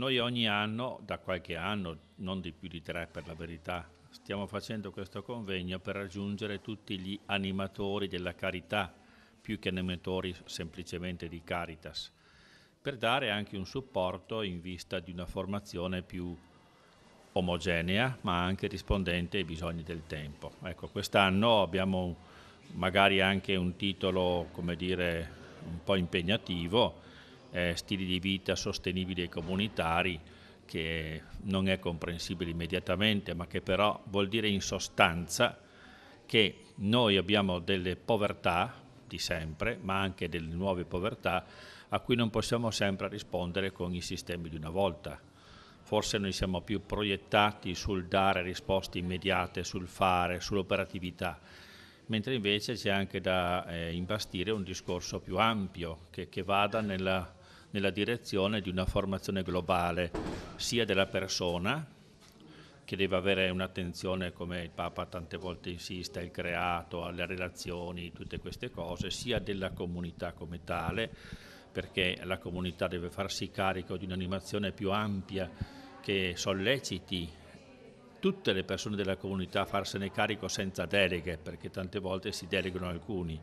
Noi ogni anno, da qualche anno, non di più di tre per la verità, stiamo facendo questo convegno per raggiungere tutti gli animatori della carità, più che animatori semplicemente di Caritas, per dare anche un supporto in vista di una formazione più omogenea, ma anche rispondente ai bisogni del tempo. Ecco, quest'anno abbiamo magari anche un titolo, come dire, un po' impegnativo, eh, stili di vita sostenibili e comunitari che non è comprensibile immediatamente, ma che però vuol dire in sostanza che noi abbiamo delle povertà di sempre, ma anche delle nuove povertà a cui non possiamo sempre rispondere con i sistemi di una volta. Forse noi siamo più proiettati sul dare risposte immediate, sul fare, sull'operatività, mentre invece c'è anche da eh, imbastire un discorso più ampio che, che vada nella nella direzione di una formazione globale sia della persona, che deve avere un'attenzione, come il Papa tante volte insiste, al creato, alle relazioni, tutte queste cose, sia della comunità come tale, perché la comunità deve farsi carico di un'animazione più ampia che solleciti tutte le persone della comunità a farsene carico senza deleghe, perché tante volte si delegano alcuni.